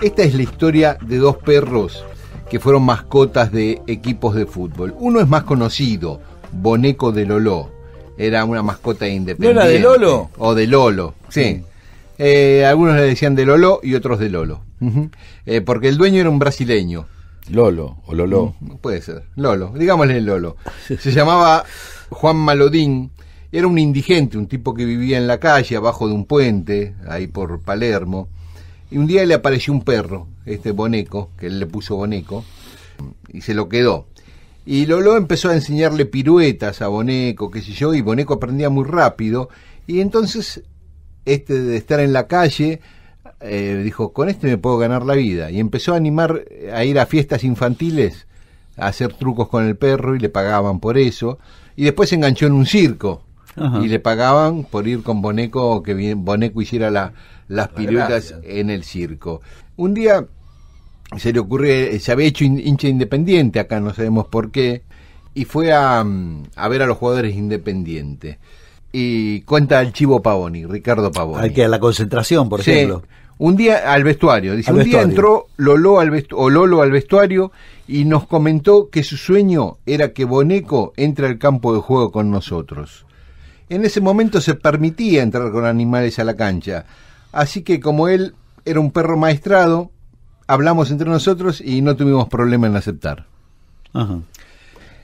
Esta es la historia de dos perros que fueron mascotas de equipos de fútbol. Uno es más conocido, Boneco de Lolo. Era una mascota independiente. ¿No era de Lolo? O de Lolo, sí. Eh, algunos le decían de Lolo y otros de Lolo. Eh, porque el dueño era un brasileño. Lolo o Lolo. Mm, puede ser, Lolo, digámosle Lolo. Se llamaba Juan Malodín, era un indigente, un tipo que vivía en la calle, abajo de un puente, ahí por Palermo. Y un día le apareció un perro, este Boneco, que él le puso Boneco, y se lo quedó. Y Lolo empezó a enseñarle piruetas a Boneco, qué sé yo, y Boneco aprendía muy rápido. Y entonces, este de estar en la calle, eh, dijo, con este me puedo ganar la vida. Y empezó a animar a ir a fiestas infantiles, a hacer trucos con el perro y le pagaban por eso. Y después se enganchó en un circo y le pagaban por ir con Boneco que Boneco hiciera las piruetas en el circo. Un día se le ocurre, eh, se había hecho hincha independiente acá, no sabemos por qué, y fue mm, a, ver a los jugadores independientes. Y cuenta el Chivo Pavoni, Ricardo Pavoni. Al que a la concentración, por ejemplo. Un día al vestuario, dice, un día entró Lolo al, o Lolo al vestuario y nos comentó que su sueño era que Boneco entre al campo de juego con nosotros en ese momento se permitía entrar con animales a la cancha. Así que como él era un perro maestrado, hablamos entre nosotros y no tuvimos problema en aceptar.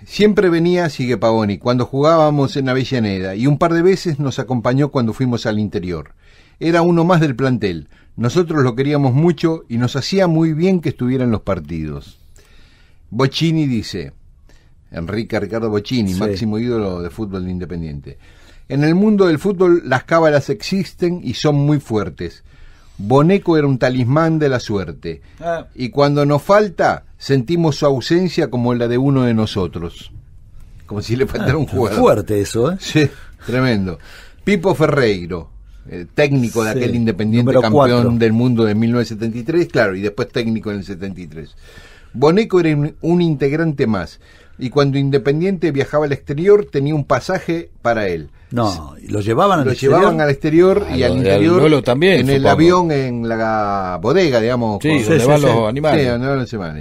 Siempre venía Sigue Pavoni cuando jugábamos en Avellaneda y un par de veces nos acompañó cuando fuimos al interior. Era uno más del plantel. Nosotros lo queríamos mucho y nos hacía muy bien que estuviera en los partidos. Bocini dice, Enrique Ricardo Bocini, máximo ídolo de fútbol Independiente. En el mundo del fútbol las cábalas existen y son muy fuertes. Boneco era un talismán de la suerte. Ah. Y cuando nos falta, sentimos su ausencia como la de uno de nosotros. Como si le faltara ah, un jugador. Fuerte eso, ¿eh? Sí, tremendo. Pipo Ferreiro, eh, técnico de aquel independiente campeón del mundo de 1973, claro, y después técnico en el 73. Boneco era un integrante más y cuando Independiente viajaba al exterior tenía un pasaje para él. No, lo llevaban al exterior. llevaban al exterior y al interior. en el avión, en la bodega, digamos. Sí, donde los animales. Sí, los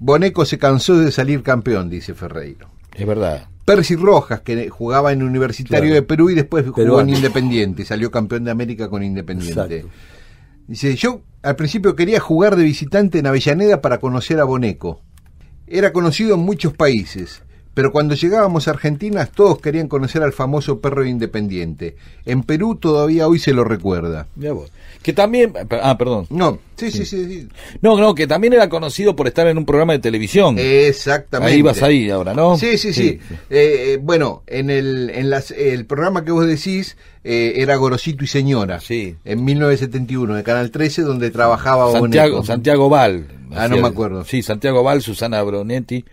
Boneco se cansó de salir campeón, dice Ferreiro. Es verdad. Percy Rojas, que jugaba en Universitario de Perú y después jugó en Independiente, salió campeón de América con Independiente. Dice, yo al principio quería jugar de visitante en Avellaneda para conocer a Boneco. Era conocido en muchos países, pero cuando llegábamos a Argentina todos querían conocer al famoso perro independiente. En Perú todavía hoy se lo recuerda. vos. Que también... Ah, perdón. No, sí, sí, sí, No, no, que también era conocido por estar en un programa de televisión. Exactamente. Ahí vas ahí ahora, ¿no? Sí, sí, sí. Eh, eh, bueno, en, el, en las, el programa que vos decís eh, era Gorosito y Señora. Sí. En 1971, de Canal 13, donde trabajaba... Santiago, Santiago Val. Ah, no me acuerdo. Sí, Santiago Val, Susana Bronetti,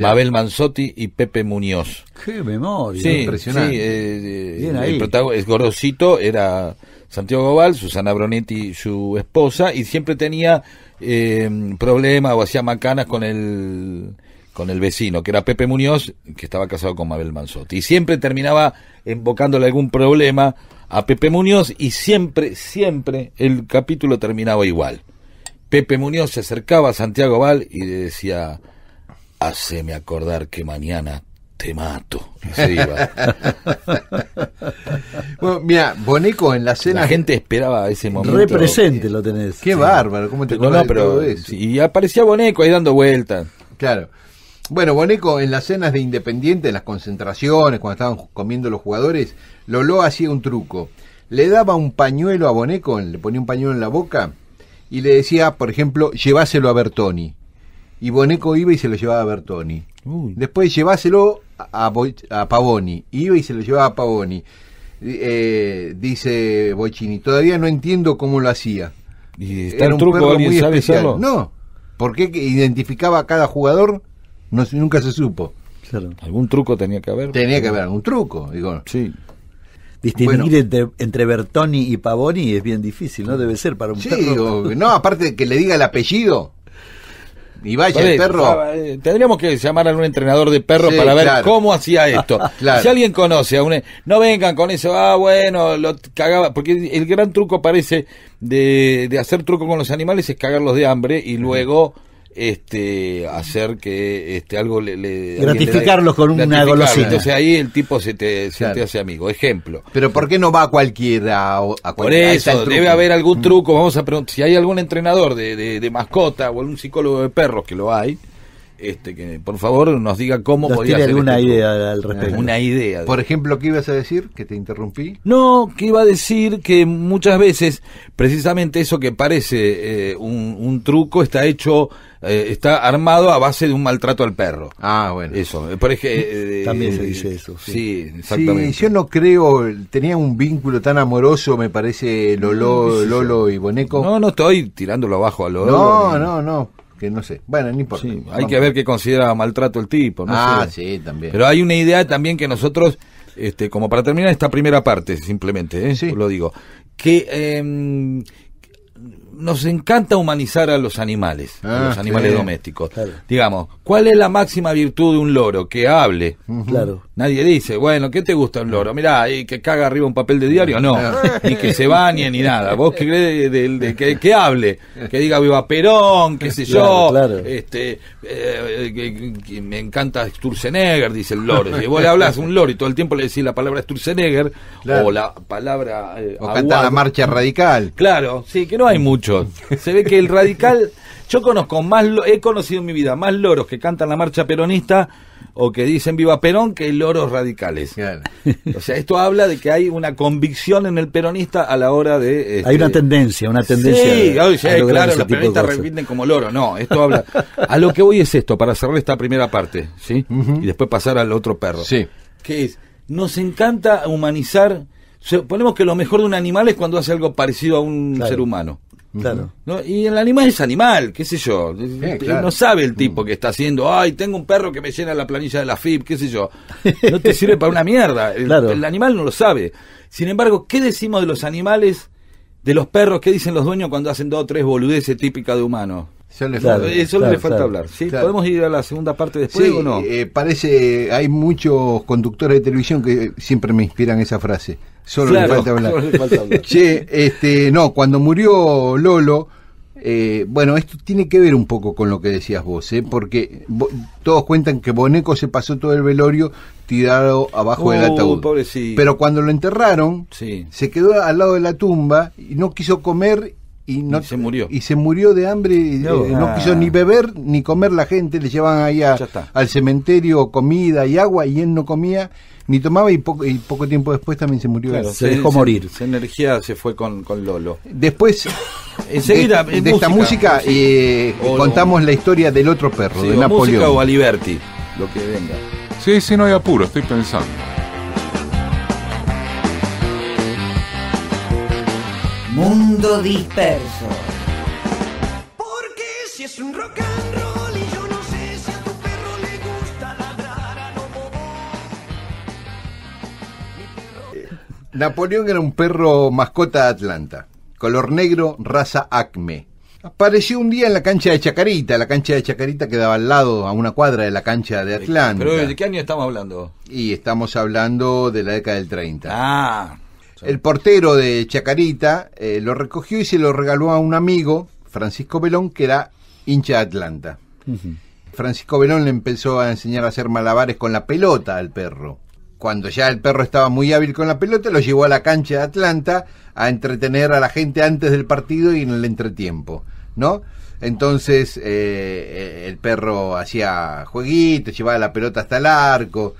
Mabel Manzotti y Pepe Muñoz. Qué memoria, impresionante. Sí, eh, El, protagonista era Santiago Val, Susana Bronetti, su esposa, y siempre tenía eh, em, problemas o hacía macanas con el con el vecino, que era Pepe Muñoz, que estaba casado con Mabel Manzotti. Y siempre terminaba invocándole algún problema a Pepe Muñoz y siempre, siempre el capítulo terminaba igual. Pepe Muñoz se acercaba a Santiago Val y le decía, haceme acordar que mañana te mato. bueno, mira, Boneco en la cena. La gente esperaba ese momento. Represente lo tenés. Qué bárbaro, ¿cómo te no, todo Y aparecía Boneco ahí dando vueltas. Claro. Bueno, Boneco en las cenas de Independiente, en las concentraciones, cuando estaban comiendo los jugadores, Lolo hacía un truco. Le daba un pañuelo a Boneco, le ponía un pañuelo en la boca y le decía, por ejemplo, lleváselo a Bertoni. Y Boneco iba y se lo llevaba a Bertoni. Después lleváselo a, Pavoni. Iba y se lo llevaba a Pavoni. Eh, dice Bochini, todavía no entiendo cómo lo hacía. ¿Y está Era un truco, muy especial. No, porque identificaba a cada jugador, no, nunca se supo. Algún truco tenía que haber. Tenía que haber algún truco, digo. Sí distinguir entre, Bertoni y Pavoni es bien difícil, ¿no? Debe ser para un perro. no, aparte de que le diga el apellido. Y vaya el perro. Eh, tendríamos que llamar a un entrenador de perros para ver cómo hacía esto. Si alguien conoce a un. E, no vengan con eso, ah, bueno, lo cagaba. Porque el gran truco parece de, de hacer truco con los animales es cagarlos de hambre y luego este hacer que este algo le, gratificarlos con una golosina entonces ahí el tipo se te, hace amigo ejemplo pero por qué no va a cualquiera a por eso debe haber algún mm. truco vamos a preguntar si hay algún entrenador de, de, de mascota o algún psicólogo de perros que lo hay este, que por favor nos diga cómo nos tiene alguna este idea al respecto. Una idea. Por ejemplo, ¿qué ibas a decir? Que te interrumpí. No, que iba a decir que muchas veces precisamente eso que parece eh, un, truco está hecho, eh, está armado a base de un maltrato al perro. Ah, bueno. Eso. Por eh, También se dice eso. Sí, exactamente. yo no creo, tenía un vínculo tan amoroso, me parece, Lolo, Lolo y Boneco. No, no estoy tirándolo abajo a Lolo. No, no, no no sé. Bueno, no importa. hay que ver qué considera maltrato el tipo. No ah, sí, también. Pero hay una idea también que nosotros, este, como para terminar esta primera parte, simplemente, ¿eh? lo digo, que em, nos encanta humanizar a los animales, a ah, los animales domésticos. Digamos, ¿cuál es la máxima virtud de un loro? Que hable. Claro. Nadie dice, bueno, ¿qué te gusta un loro? Mirá, y que caga arriba un papel de diario, no. Ah. ni que se bañe, ni nada. Vos que, crees? de, que, hable, que diga viva Perón, qué sé yo. Este, eh, me encanta Sturzenegger, dice el loro. Si vos le hablas a un loro y todo el tiempo le decís la palabra Sturzenegger, o la palabra... Eh, o canta la marcha radical. Claro, sí, que no hay mm. mucho Se ve que el radical. Yo conozco más, he conocido en mi vida más loros que cantan la marcha peronista o que dicen viva Perón que loros radicales. O sea, esto habla de que hay una convicción en el peronista a la hora de... Este, hay una tendencia, una tendencia. Sí, claro, los peronistas repiten como loros No, esto habla... a lo que voy es esto, para cerrar esta primera parte, ¿sí? Y después pasar al otro perro. Sí. Que es, nos encanta humanizar... ponemos que lo mejor de un animal es cuando hace algo parecido a un ser humano. ¿No? Y el animal es animal, qué sé yo. Este, no sabe el tipo mm. que está haciendo, ay, tengo un perro que me llena la planilla de la FIP, qué sé yo. No te sirve para una mierda. El, animal no lo sabe. Sin embargo, ¿qué decimos de los animales, de los perros? ¿Qué dicen los dueños cuando hacen dos o tres boludeces típicas de humanos? Eso le falta, hablar. ¿sí? ¿Podemos ir a la segunda parte después sí, o no? Eh, parece, hay muchos conductores de televisión que siempre me inspiran esa frase Solo le falta hablar. che, este, no, cuando murió Lolo, eh, bueno, esto tiene que ver un poco con lo que decías vos, eh, porque todos cuentan que Boneco se pasó todo el velorio tirado abajo del uh, ataúd. Pero cuando lo enterraron, se quedó al lado de la tumba y no quiso comer y no se murió y se murió de hambre eh, no, quiso ni beber ni comer la gente le llevaban ahí al cementerio comida y agua y él no comía ni tomaba y poco, tiempo después también se murió se, dejó morir Se energía se fue con, Lolo después de, esta música eh, contamos la historia del otro perro de Napoleón música lo que venga sí sí no hay apuro estoy pensando disperso. Porque si es un rock and roll y yo no sé si a tu perro le gusta ladrar a Napoleón era un perro mascota de Atlanta, color negro, raza acme. Apareció un día en la cancha de Chacarita. La cancha de Chacarita quedaba al lado, a una cuadra de la cancha de Atlanta. ¿Pero de qué año estamos hablando? Y estamos hablando de la década del 30. Ah, el portero de Chacarita eh, lo recogió y se lo regaló a un amigo, Francisco Belón, que era hincha de Atlanta. Francisco Belón le empezó a enseñar a hacer malabares con la pelota al perro. Cuando ya el perro estaba muy hábil con la pelota, lo llevó a la cancha de Atlanta a entretener a la gente antes del partido y en el entretiempo, ¿no? Entonces eh, eh, el perro hacía jueguitos, llevaba la pelota hasta el arco,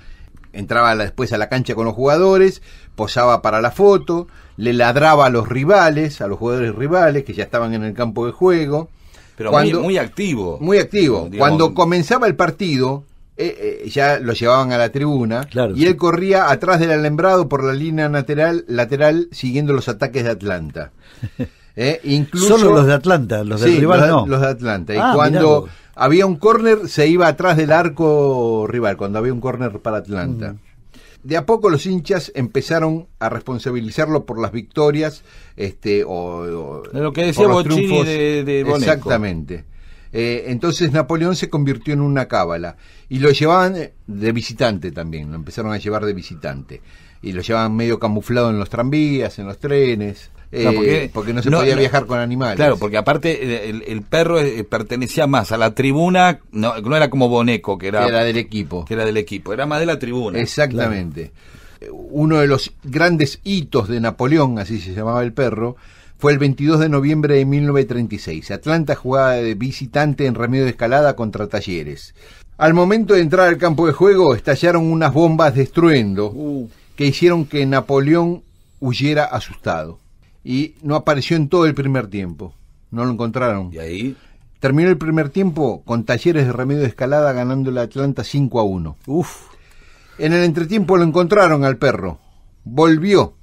entraba después a la cancha con los jugadores, posaba para la foto, le ladraba a los rivales, a los jugadores rivales que ya estaban en el campo de juego. Pero cuando, muy, activo. Muy activo. Cuando comenzaba el partido, eh, eh, ya lo llevaban a la tribuna y él corría atrás del alambrado por la línea lateral, lateral siguiendo los ataques de Atlanta. Eh, incluso, Solo los de Atlanta, los de rival Los de Atlanta. y ah, cuando había un córner, se iba atrás del arco rival, cuando había un córner para Atlanta. De a poco los hinchas empezaron a responsabilizarlo por las victorias, este, o, lo que decía de, Exactamente. Eh, entonces Napoleón se convirtió en una cábala y lo llevaban eh, de visitante también, lo empezaron a llevar de visitante y lo llevaban medio camuflado en los tranvías, en los trenes. Eh, porque, no se podía viajar con animales. Claro, porque aparte el, perro pertenecía más a la tribuna, no, era como Boneco, que era, del equipo. era del equipo, era más de la tribuna. Exactamente. Uno de los grandes hitos de Napoleón, así se llamaba el perro, fue el 22 de noviembre de 1936. Atlanta jugaba de visitante en Remedio de Escalada contra Talleres. Al momento de entrar al campo de juego, estallaron unas bombas destruyendo uh. que hicieron que Napoleón huyera asustado. Y no apareció en todo el primer tiempo. No lo encontraron. ¿Y ahí? Terminó el primer tiempo con Talleres de Remedio de Escalada ganando la Atlanta 5 a 1. Uf. En el entretiempo lo encontraron al perro. Volvió.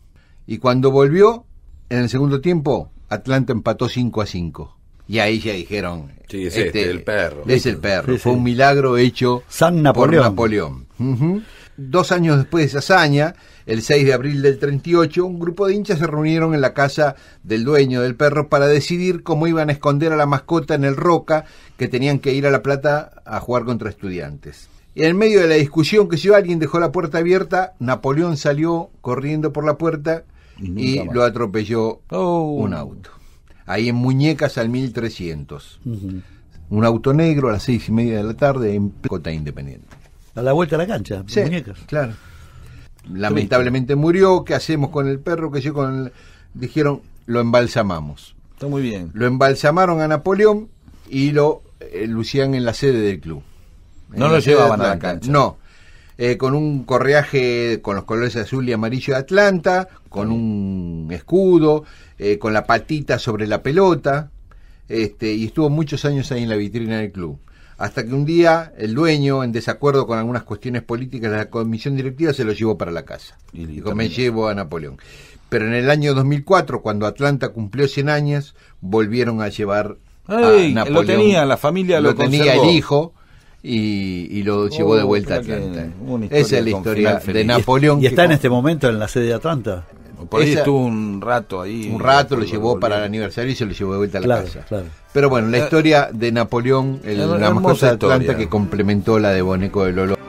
Y cuando volvió, en el segundo tiempo, Atlanta empató 5 a 5. Y ahí ya dijeron. es este, este el perro. Es el perro. Fue un milagro hecho San Napoleón. por Napoleón. Dos años después de esa hazaña, el 6 de abril del 38, un grupo de hinchas se reunieron en la casa del dueño del perro para decidir cómo iban a esconder a la mascota en el Roca, que tenían que ir a La Plata a jugar contra estudiantes. Y en medio de la discusión que si alguien dejó la puerta abierta, Napoleón salió corriendo por la puerta y, lo atropelló oh. un auto. Ahí en Muñecas al 1300. Un auto negro a las seis y media de la tarde en Cota Independiente. A la vuelta a la cancha, Muñecas. Claro. Lamentablemente murió. ¿Qué hacemos con el perro? Que Dijeron, lo embalsamamos. Está muy bien. Lo embalsamaron a Napoleón y lo eh, lucían en la sede del club. No lo llevaban a la cancha. No, eh, con un correaje con los colores azul y amarillo de Atlanta, con un escudo, eh, con la patita sobre la pelota, este, y estuvo muchos años ahí en la vitrina del club. Hasta que un día el dueño, en desacuerdo con algunas cuestiones políticas de la comisión directiva, se lo llevó para la casa. Y, dijo, me llevo a Napoleón. Pero en el año 2004, cuando Atlanta cumplió 100 años, volvieron a llevar a Napoleón. Lo tenía, la familia lo, tenía el hijo y, lo llevó de oh, vuelta a Atlanta. Esa es la historia de Napoleón. ¿Y, está en este momento en la sede de Atlanta? Por ahí estuvo un rato ahí. Un rato lo llevó para el aniversario y se lo llevó de vuelta a la casa. Pero bueno, la eh, historia de Napoleón, la mascota de Atlanta que complementó la de Boneco de Lolo.